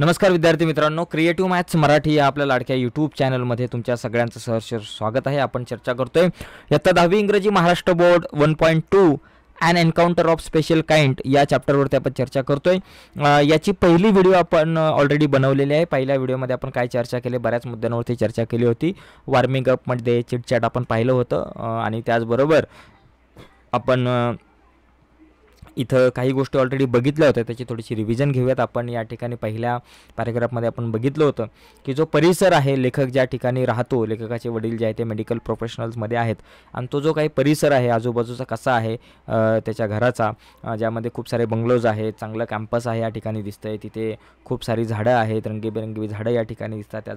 नमस्कार विद्यार्थी मित्रांनो क्रिएटिव्ह मॅथ्स मराठी या आपल्या लाडक्या यूट्यूब चॅनलमध्ये तुमच्या सगळ्यांचं सहर्ष स्वागत आहे आपण चर्चा करतोय इयत्ता दहावी इंग्रजी Maharashtra board one point two and encounter of special kind या चॅप्टरवरती आपण चर्चा करतोय याची पहिली व्हिडिओ आपण ऑलरेडी बनवलेली आहे पहिल्या व्हिडिओमध्ये आपण काय चर्चा केली बऱ्याच मुद्द्यांवरती चर्चा केली होती वार्मिंग अपमध्ये चिटचॅट आपण पाहिलं होतं आणि त्याचबरोबर आपण इथं काही गोष्टी ऑलरेडी बगित होता है थोडीशी रिव्हिजन घेऊयात आपण या ठिकाणी पहिल्या पॅरेग्राफमध्ये आपण बघितलं होतं की जो परिसर है लेखक ज्या ठिकाणी राहतो लेखकाचे वडील जे आहे मेडिकल प्रोफेशनल्समध्ये आहेत आणि तो जो का परिसर आहे आजूबाजूचा कसा है त्याच्या घराचा ज्यामध्ये खूप सारे बंगलोज है चांगलं कैम्पस है यठिका ठिकाणी है तिथे खूब सारी झाडं आहेत रंगीबेरंगी यठिका या एक मोटा त्या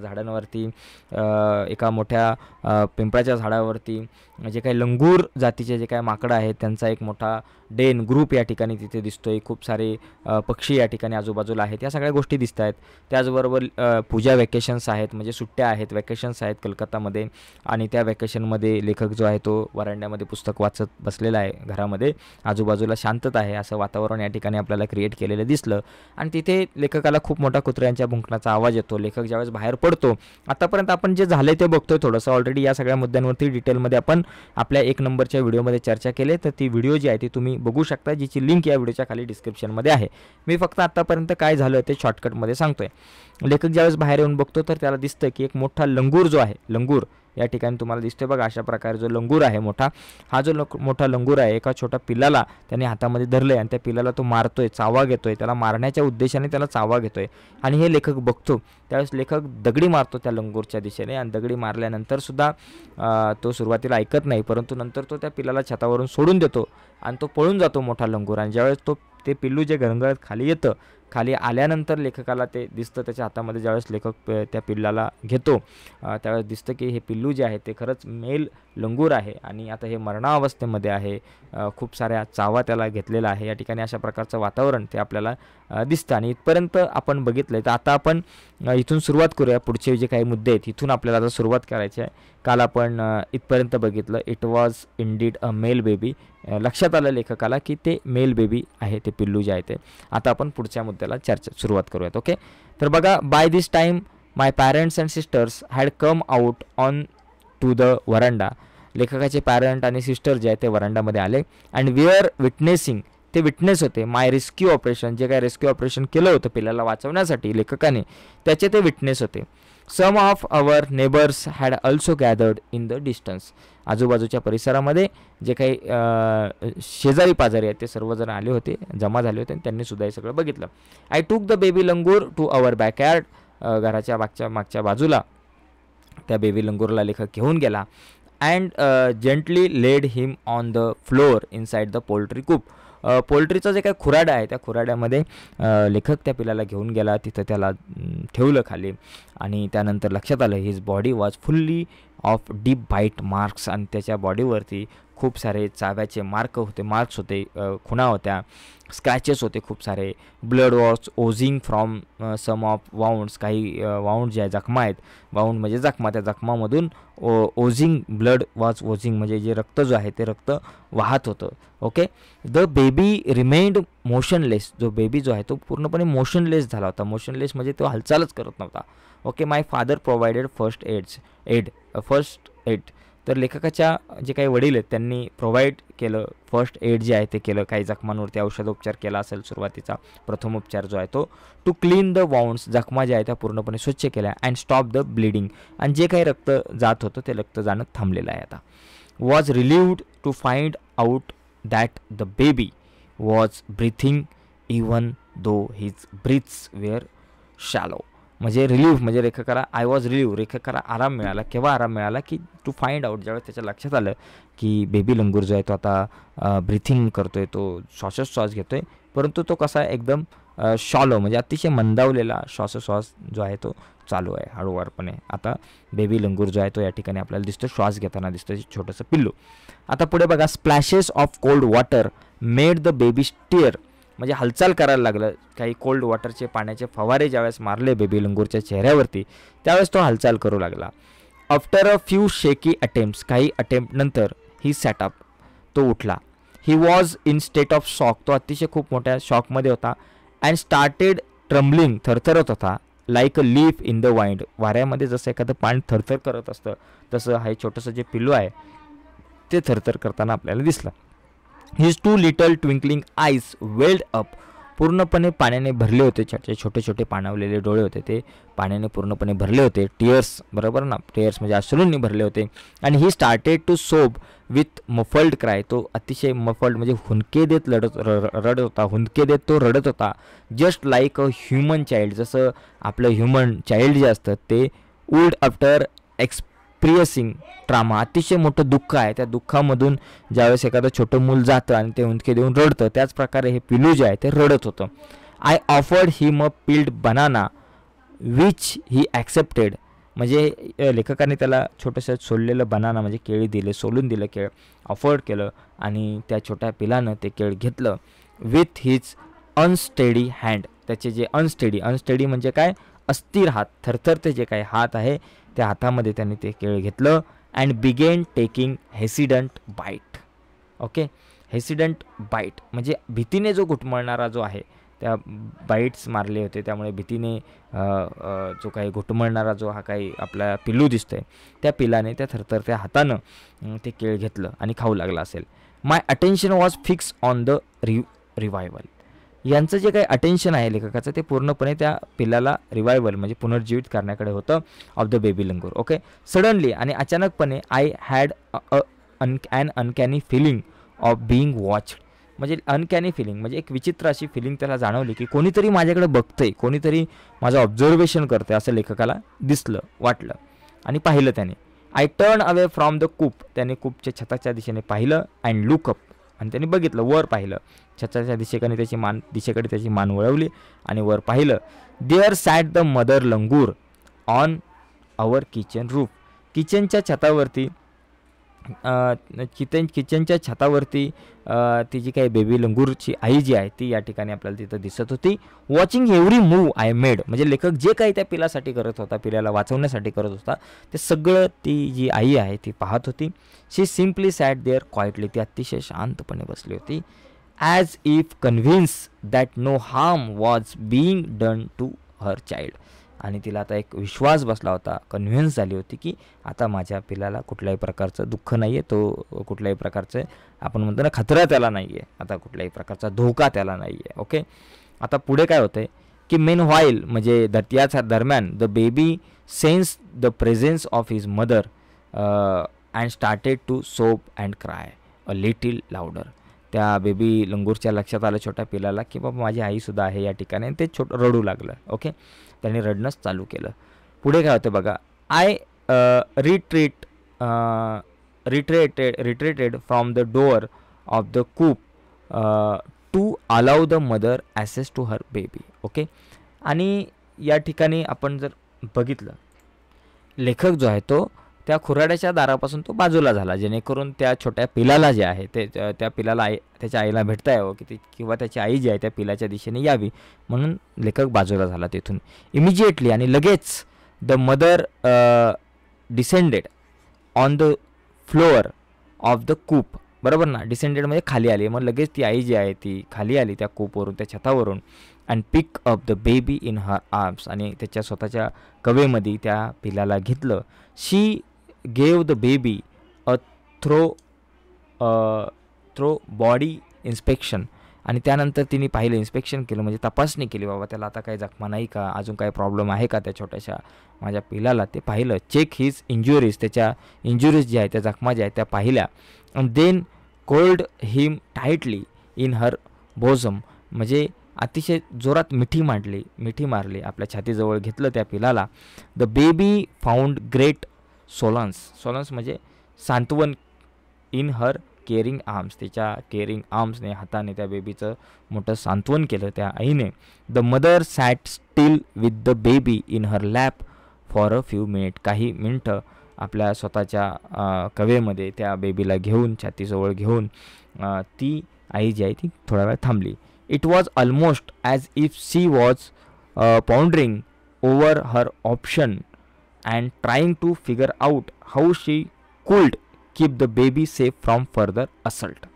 झाडांवरती एका जे काही लंगूर जी जे काही माकडं है त्यांचा एक मोठा डेन ग्रुप या ठिकाणी तिथे दिसतोय खूब सारे पक्षी या आजूबाजूला आहेत या सगळ्या गोष्टी दिसत आहेत पूजा वैकेशन्स हैं म्हणजे सुट्ट्या वैकेशन्स हैं कलकत्ता कलकत्तामध्ये वैकेशन मे लेखक जो है तो वरांड्यामध्ये पुस्तक वाचत बसलेला आहे घरामध्ये आजूबाजूला शांतता है असं वातावरण या ठिकाणी क्रिएट के दिसलं आणि तिथे लेखका खूब मोटा कुत्र भुंकण्याचा आवाज यो लेखक ज्यावेळेस बाहर पडतो आतापर्यंत अपन जे झाले ते बघतोय थोडंसं ऑलरेडी या सगळ्या मुद्द्यांवरती डिटेलमध्ये अपन अपने एक नंबर वीडियो में चर्चा के लिए तो ती वीडियो जी है ती तुम्हें बघू शकता जिची लिंक या व्हिडिओच्या खाली डिस्क्रिप्शनमध्ये आहे मैं फक्त आत्तापर्यंत का शॉर्टकट मे शॉर्टकटमध्ये सांगतोय लेखक ज्यावेळेस बाहेर येऊन बघतो तर त्याला दिसतं एक मोटा लंगूर जो है लंगूर या ठिकाणी तुम्हाला दिसते बघा जो लंगूर है मोठा हा जो मोटा लंगूर है एका छोट्या पिलाला त्याने हातामध्ये धरलं आहे आणि त्या पिलाला तो मारतोय चावा घेतोय त्याला मारण्याच्या उद्देशाने त्याला चावा घेतोय आणि हे लेखक बगतो लेखक दगडी मारतो लंगूर दिशे दिशेने आणि दगडी मारल्यानंतरसुद्धा तो सुरुवातीला ऐकत नाही परंतु नंतर तो त्या पिलाला छतावरून सोडून तो पळून जातो मोठा लंगूर आणि तो पिल्लू जे घरंगळत खाली येतं खाली आल्यानंतर लेखका ते दिसतं त्याच्या हातामध्ये लेखक त्या पिल्लाला घेतो त्यावेळेस पिल्लू जे है तो खरच मेल लंगूर है आता हे मरणावस्थेमध्ये आहे खूप साऱ्या चावा त्याला घेतलेला आहे अशा प्रकारचं वातावरण अपने आपल्याला दिसतं आणि इथपर्यंत आपण बघितलं आता अपन इतना सुरुवात करूया पुढचे जे काही मुद्दे आहेत इथून आपल्याला आता सुरुआत कराए काल आप इतपर्यंत बगित it was indeed a male baby लक्षा आल लेखका कि मेल बेबी है तो पिल्लू जे है आता अपन पुढ़ मुद्द्यात त्याला चर्चा सुरुवात करूयात ओके तर बघा by this time my parents and sisters had come out on to the verandah लेखकाचे पॅरेंट आणि सिस्टर जे आहे ते वरांडामध्ये आले अँड वीआर विटनेसिंग ते विटनेस होते माय रेस्क्यू ऑपरेशन जे काय रेस्क्यू ऑपरेशन केलं होतं पिल्लाला वाचवण्यासाठी लेखकाने त्याचे ते विटनेस होते some of our neighbours had also gathered in the distance आजूबाजू परिसरा परिसरामध्ये जे काही शेजारी पाजारी है ते सर्वजण आले होते जमा झाले होते सुधा त्यांनीसुद्धा सग बगित I took the baby langur to our backyard घराच्या मागच्या बाजूला त्या बेबी लंगूरला लेखक घेन गेला and gently laid him on the floor inside the poultry coop पोल्ट्रीचं जे काही खुराडा आहे त्या खुराड्यामध्ये लेखक त्या पिलाला घेऊन गेला तिथं त्याला ठेवलं खाली आणि त्यानंतर लक्षात आलं his body was fully of deep bite marks आणि त्याच्या बॉडीवरती खूब सारे चाव्या मार्क होते मार्क्स होते खुणा होत्या स्क्रॅचेस होते खूब सारे blood was oozing from some of wounds काही वाउंड जे जखमा है वाउंड म्हणजे जखमा त्या जखमामधून ओ ओझिंग ब्लड वॉज ओझिंग म्हणजे जे रक्त जो है तो रक्त वाहत होते okay the baby remained motionless जो बेबी जो है तो पूर्णपने मोशनलेस होता मोशनलेस मजे तो हालचल करत नव्हता okay my father provided first aids aid first aid तर लेखकाच्या जे काही वडील आहेत त्यांनी प्रोव्हाइड केलं फर्स्ट एड जे आहे ते केलं काही जखमांवरती औषधोपचार केला असेल सुरुवातीचा प्रथमोपचार जो आहे तो टू क्लीन द वाउंड्स जखमा ज्या आहेत त्या पूर्णपणे स्वच्छ केल्या अँड स्टॉप द ब्लिडिंग आणि जे काही रक्त जात होतं ते रक्त जाणं थांबलेलं आहे आता was relieved to find out that the baby was breathing even though his breaths were shallow म्हणजे रिलीव्ह म्हणजे रेखकाला आय वॉज रिलीव्ह रेखकाला आराम मिळाला केव्हा आराम मिळाला की टू फाइंड आउट ज्यावेळेस त्याच्या लक्षात आलं की बेबी लंगूर जो आहे तो आता ब्रिथिंग करतो आहे तो श्वासोश्वास घेतो आहे परंतु तो कसा एकदम शॉलो म्हणजे अतिशय मंदावलेला श्वासोश्वास जो आहे तो चालू आहे हळूवारपणे आता बेबी लंगूर जो आहे तो या ठिकाणी आपल्याला दिसतो श्वास घेताना दिसतो छोटंसं पिल्लू आता पुढे बघा splashes of cold water made the baby stir म्हणजे हालचाल करायला लागलं काही कोल्ड वॉटरचे पाण्याचे फवारे ज्यास मारले बेबी लंगूरच्या चेहऱ्यावरती त्यावेळेस तो हालचल करू लागला after a few shaky attempt काही अटेम्प्टनंतर ही सैटअप तो उठला he was in state of shock तो अतिशय खूप मोठ्या शॉकमध्ये होता एंड स्टार्टेड ट्रम्बलिंग थरथरत होता like a leaf in the wind वाऱ्यामध्ये जसं एखादं पान थरथर करत असतं तसं हे छोटंसं जे पिल्लू आहे ते थरथर करताना आपल्याला दिसलं his two little twinkling eyes welled up पूर्णपणे पाण्याने भरले होते त्याचे छोटे छोटे पाणावलेले डोळे होते ते पाण्याने पूर्णपणे भरले होते टिअर्स बरोबर ना टिअर्स म्हणजे अश्रूंनी भरले होते आणि he started to sob with muffled cry तो अतिशय मफल्ड म्हणजे हुंदके देत लढत रडत होता हुंदके देत तो रडत होता just like a human child जसं आपलं ह्युमन चाइल्ड जे असतं ते वूड आफ्टर एक्स प्रिय सिंग ट्रामा अतिशय मोट दुख है तो दुखा मधुन ज्यास एखाद छोटं मूल जातं आणि ते उंदके देऊन रडतं त्याच पिलू जे है तो रडत होते आय ऑफर्ड ही म पील्ड बनाना विच ही ऐक्सेप्टेड मजे लेखका त्याला छोटंसं सोडलेलं बनाना म्हणजे केळी दिले सोलून दिलं केळ ऑफर्ड केलं आणि त्या छोट्या पिलानं विथ हिज अनस्टडी हैंड त्याचे जे अनस्टडी अनस्टेडी म्हणजे काय अस्थिर हात थरथरते जे का हाथ है त्या हातामध्ये त्यांनी ते केळ घेतलं and began taking hesitant bite okay hesitant bite म्हणजे भीतीने जो घुटमळणारा जो आहे त्या बाईट्स मारले होते त्यामुळे भीतीने जो काही घुटमळणारा जो हा काही आपला पिल्लू दिसतो आहे त्या पिलाने त्या थरथरत्या हातानं अं, ते केळ घेतलं आणि खाऊ लागला असेल my attention was fixed on the rev revival यांचं जे काही अटेन्शन आहे लेखकाचं ते पूर्णपणे त्या पिल्लाला रिवायवल म्हणजे पुनर्जीवित करण्याकडे होतं of the baby langur okay suddenly आणि अचानकपणे I had a un uncanny feeling of being watched म्हणजे अनकॅनी फिलिंग म्हणजे एक विचित्र अशी फिलिंग त्याला जाणवली की कोणीतरी माझ्याकडे बघतंय कोणीतरी माझं ऑब्झर्वेशन करतंय असं लेखकाला दिसलं वाटलं आणि पाहिलं त्याने I turn away from the coop त्याने कूपच्या छताच्या दिशेने पाहिलं अँड लुकअप आणि त्यांनी बघितलं वर पाहिलं छताच्या दिशेकडे त्याची मान दिशेकडे त्याची मान वळवली आणि वर पाहिलं there sat the mother langur on our kitchen roof किचनच्या छतावरती चित किचन छतावरती ती जी काही बेबी की आई जी है ती या अपने आपल्याला तिथं दिसत होती watching every move I made मजे लेखक जे का त्या पिलासाठी करत होता पिल्याला वाचवण्यासाठी सग ती जी आई है ती पाहत होती she simply sat there quietly ती अतिशय शांतपने बसली होती as if convinced that no harm was being done to her child तिला आता एक विश्वास बसला होता कन्विन्स झाली होती की आता मजा पिलाला कुठल्याही प्रकारचं दुःख नाही आहे तो कुठल्याही प्रकारचे आपण म्हणतो ना खतरा त्याला नाही आहे आता कुठल्याही प्रकारचा धोका त्याला नाही आहे ओके आता पुढे का होते कि मेन व्हाईल मजे दत्याच्या दरमियान the baby sense the presence of his mother and started to sob and cry a little louder त्या बेबी लंगूर लक्षा आल छोटा पिलाला कि बाबा माझी आईसुद्धा है या ठिकाणी छोट रडू लगल ओके त्याने चालू के पुढे काय होतं बघा I retreat retreated retreated from the door of the coop to allow the mother access to her baby okay आणि या जर बगित लेखक जो है तो त्या खुराड्याच्या दारापासून तो बाजूला झाला जेणेकरून त्या छोट्या पिलाला जे आहे ते त्या पिलाला आई त्याच्या आईला भेटता यावं की ती किंवा त्याची आई जी आहे त्या पिलाच्या दिशेने यावी म्हणून लेखक बाजूला झाला तिथून इमिजिएटली आणि लगेच the mother descended on the floor of the coop बरोबर ना डिसेंडेडमध्ये खाली आली मग लगेच ती आई जी आहे ती खाली आली त्या कूपवरून त्या छतावरून and pick up the baby in her arms आणि त्याच्या स्वतःच्या कवेमध्ये त्या पिलाला घेतलं she gave the baby a throw uh, body inspection आणि त्यानंतर तिने पाहिलं इन्स्पेक्शन केलं म्हणजे तपासणी केली बाबा त्याला आता काही जखमा नाही का अजून काही प्रॉब्लेम आहे का त्या छोट्याशा माझ्या पिलाला ते पाहिलं चेक हिज इंजुरीज त्याच्या इंजुरीज ज्या आहेत त्या जखमा ज्या आहेत त्या पाहिल्या and then hold him tightly in her bosom म्हणजे अतिशय जोरात मिठी मांडली मिठी मारली आपल्या छातीजवळ घेतलं त्या पिलाला the baby found great solace solace मजे सांत्वन इन हर केरिंग आर्म्स तिचा तिच्या केअरिंग आर्म्सने हाताने त्या बेबीचं मोठं सांत्वन लिए आई ने the mother sat still with the baby in her lap for a few minute का मिनटं आपल्या स्वतःच्या कवेमध्ये त्या बेबीला घेऊन छातीजवळ घेऊन ती आई जी आई थी थोडा वे थांबली it was almost as if she was pondering over her option and trying to figure out how she could keep the baby safe from further assault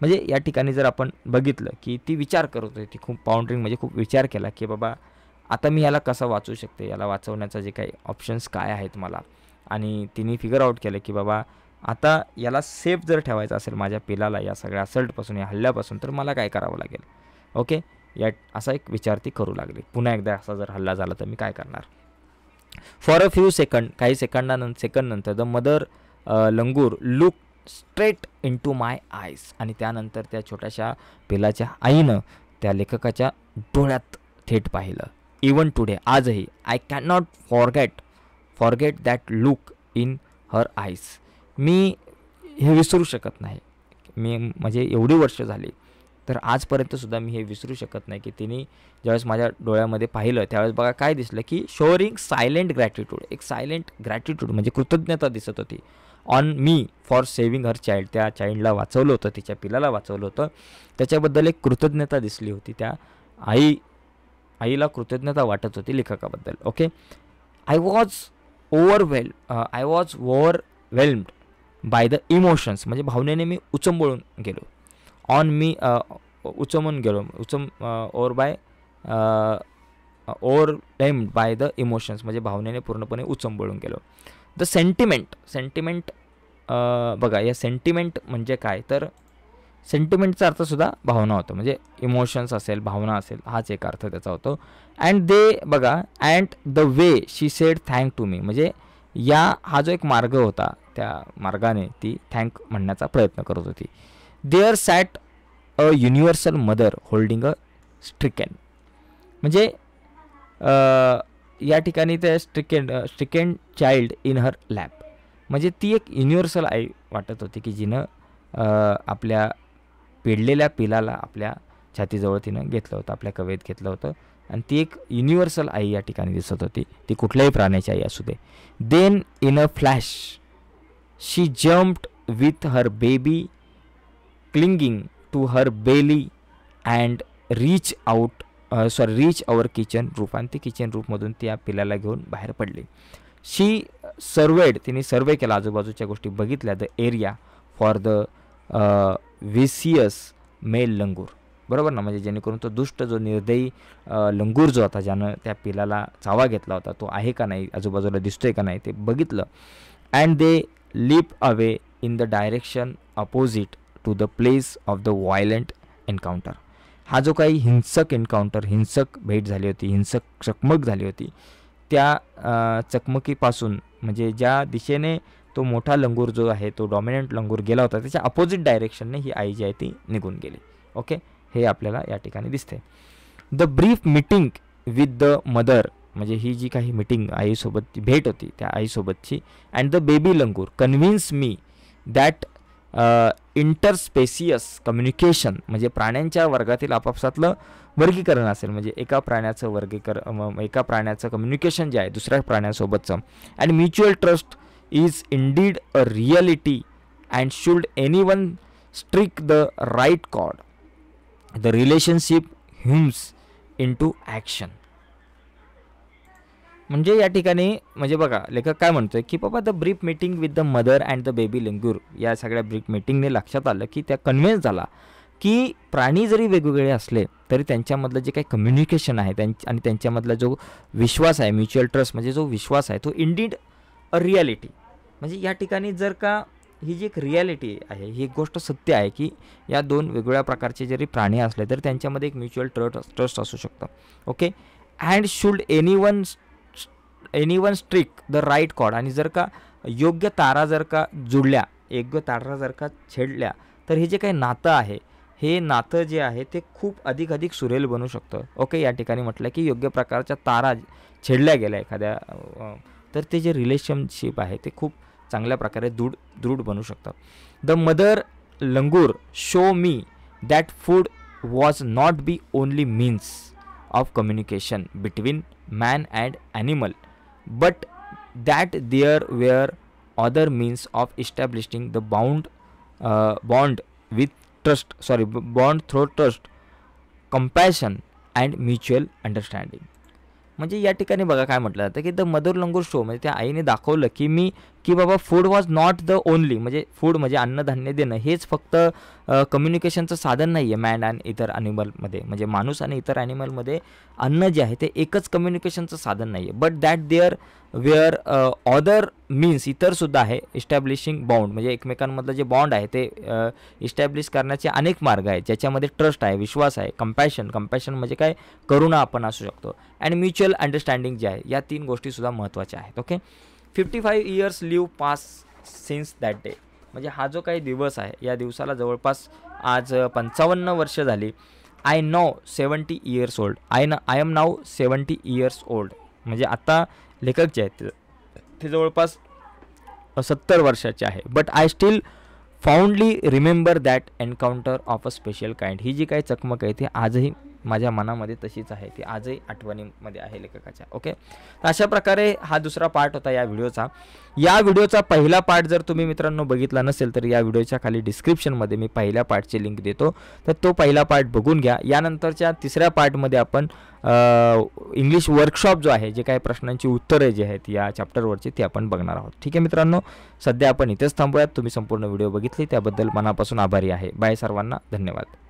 म्हणजे या ठिकाणी जर आपण बघितलं की ती विचार करत होती ती खूप पाऊंड्रिंग म्हणजे खूप विचार केला की बाबा आता मी याला कसा वाचू शकते याला वाचवण्याचा जे काही ऑप्शन्स काय आहेत मला आणि तिने फिगर आउट केलं की बाबा आता याला सेफ जर ठेवायचं असेल माझ्या पिलाला या सगळ्या असल्टपासून या हल्ल्यापासून तर मला काय करावं लागेल ओके या असा एक विचार ती करू लागली पुन्हा एकदा असा जर हल्ला झाला तर मी काय करणार फॉर अ फ्यू सेकंड काही सेकंड सेकंडनंतर the mother langur look straight into my eyes आणि त्यानंतर त्या छोट्याशा पिलाच्या आईनं त्या लेखकाच्या डोळ्यात थेट पाहिलं इवन टुडे आजही I can not forget forget that look in her eyes मी हे विसरू शकत नाही मी म्हणजे एवढी वर्ष झाली तर आजपर्यंतसुद्धा मी हे विसरू शकत नाही की तिने ज्यावेळेस माझ्या डोळ्यामध्ये पाहिलं त्यावेळेस बघा काय दिसलं की शोअरिंग सायलेंट ग्रॅटिट्यूड एक सायलेंट ग्रॅटिट्यूड म्हणजे कृतज्ञता दिसत होती on me for saving her child त्या चाइल्डला वाचवलं होतं तिच्या पिलाला वाचवलं होतं त्याच्याबद्दल एक कृतज्ञता दिसली होती त्या आई आईला कृतज्ञता वाटत होती लेखकाबद्दल okay I was overwhelm I was overwhelmed by the emotions म्हणजे भावनेने मी उचंबळून गेलो ऑन मी उचमून गेलो उचम or by over timed by the emotions म्हणजे भावनेने पूर्णपणे उचंबळून गेलो द सेंटिमेंट सेंटिमेंट बघा या सेंटिमेंट म्हणजे काय तर सेंटिमेंटचा अर्थसुद्धा भावना होतो म्हणजे इमोशन्स असेल भावना असेल हाच एक अर्थ त्याचा होतो अँड दे बघा and the way she said thank to me म्हणजे या हा जो एक मार्ग होता त्या मार्गाने ती थँक म्हणण्याचा प्रयत्न करत होती there sat a universal mother holding a stricken म्हणजे या ठिकाणी ते स्ट्रिकेन स्ट्रिकेन चाइल्ड इन हर लॅब म्हणजे ती एक युनिव्हर्सल आई वाटत होती की जिनं आपल्या पिडलेल्या पिलाला आपल्या छातीजवळ तिनं घेतलं होतं आपल्या कवेत घेतलं होतं आणि ती एक युनिव्हर्सल आई या ठिकाणी दिसत होती ती कुठल्याही प्राण्याची आई असू दे then in a flash she jumped with her baby clinging to her belly and reach out sorry reach our kitchen roof आणि ते किचन रूपमधून ती या पिलाला घेऊन बाहेर पडली शी सर्वेड तिने सर्वे केला आजूबाजूच्या गोष्टी बघितल्या the area for the vicious male langur बरोबर ना म्हणजे जेणेकरून तो दुष्ट जो निर्दयी लंगूर uh, जो होता ज्यानं त्या पिलाला चावा घेतला होता तो आहे का नाही आजूबाजूला दिसतोय का नाही ते बघितलं and they leap away in the direction opposite to the place of the violent encounter हा जो का हिंसक एन्काउंटर हिंसक भेट जाती होती हिंसक चकमक झाली होती त्या चकमकीपासून म्हणजे ज्या दिशेने तो मोठा लंगूर जो आहे तो डॉमिनंट लंगूर गेला होता त्याच्या अपोजिट डायरेक्शनने ही आई जी आहे ती निघून गेली ओके हे आपल्याला या ठिकाणी दिसते the brief meeting with the mother म्हणजे ही जी काही मिटिंग आईसोबतची भेट होती त्या आईसोबतची and the baby langur convince me that interspecies communication म्हणजे प्राण्यांच्या वर्गातील आपापसातलं वर्गीकरण असेल म्हणजे एका प्राण्याचं वर्गीकरण एका प्राण्याचं कम्युनिकेशन जे आहे दुसऱ्या प्राण्यासोबतचं and mutual trust is indeed a reality and should anyone strike the right कॉड the relationship hums into action मजे या ठिकाणी म्हणजे बघा लेखक काय म्हणतोय बाबा the brief meeting with the mother and the baby langur या सगळ्या ब्रीफ मीटिंगने लक्षात आलं की त्या कन्व्हिन्स झाला की प्राणी जरी वेगवेगे असले तरी जे काही कम्युनिकेशन है त्यांच्या जो विश्वास है म्युच्युअल ट्रस्ट म्हणजे जो विश्वास है तो इंडीड अ रियालिटी मजे यठिका जर का हि जी एक रियालिटी है ही एक गोष्ट सत्य है कि या दोन वेग प्रकार के जरी प्राणी आले तरी एक म्युच्युअल ट्रस्ट ट्रस्ट असू शकतं okay and should anyone anyone strike the right कॉड आणि जर का योग्य तारा जर का जुडल्या योग्य तारा जर का छेडल्या तर हे जे काही नातं आहे हे नातं जे आहे ते खूप अधिक अधिक सुरेल बनू शकतं ओके या ठिकाणी म्हटलं की योग्य प्रकारच्या तारा छेडल्या गेल्या एखाद्या तर ते जे रिलेशनशिप आहे ते खूप चांगल्या प्रकारे दृढ दृढ बनू शकतं the mother langur show me that food was not be only means of communication between man and animal but that there were other means of establishing the bound uh, bond with trust sorry bond through trust compassion and mutual understanding म्हणजे या ठिकाणी बघा काय म्हटलं जातं की the mother langur show म्हणजे त्या आईने दाखवलं की मी की बाबा food was not the only म्हणजे फूड म्हणजे अन्नधान्य देणं हेच फक्त कम्युनिकेशनचं साधन नहीं है मैन एंड इतर एनिमल मे मे मानूस आणि इतर ॲनिमलमध्ये अन्न जे है तो एक कम्युनिकेशनचं साधन नहीं है but that there were other means इतरसुद्धा है इस्टैब्लिशिंग बॉन्ड म्हणजे एकमेकम जे बॉन्ड आहे ते इस्टॅब्लिश करण्याचे अनेक मार्ग आहेत ज्याच्यामध्ये ट्रस्ट है विश्वास है कम्पॅशन कम्पॅशन मजे का करुणा आपण असू शकतो अँड म्युच्युअल अंडरस्टँडिंग जे है या तीन गोष्टीसुद्धा महत्त्वाच्या आहेत okay fifty five years leave pass since that day म्हणजे हा जो काही दिवस आहे या दिवसाला जवळपास आज पंचावन्न वर्ष झाली I now seventy years old I न I am now seventy years old म्हणजे आत्ता लेखक जे आहेत ते जवळपास सत्तर वर्षाचे आहे but I still fondly remember that encounter of a special kind ही जी काही चकमक आहे ती आजही माझ्या मनामध्ये तशीच आहे ती आजही आठवणीमध्ये आहे लेखकाच्या ओके अशा प्रकार हा दुसरा पार्ट होता वीडियो का वीडियो का पहिला पार्ट जर तुम्हें मित्रों मित्रांनो न नसेल तर या व्हिडिओच्या खाली डिस्क्रिप्शनमध्ये मी पहिल्या पार्टची लिंक देतो तर तो पहिला पार्ट बघून घ्या यानंतरच्या तिसऱ्या पार्टमध्ये आपण इंग्लिश वर्कशॉप जो आहे जे प्रश्न की उत्तर जी आहेत या चॅप्टरवरची ती आपण बघणार आहोत ठीक है मित्रांनो सद्या अपन इथेच थांबूयात तुम्हें संपूर्ण वीडियो बघितली मनापासन आभारी है बाय सर्वांना धन्यवाद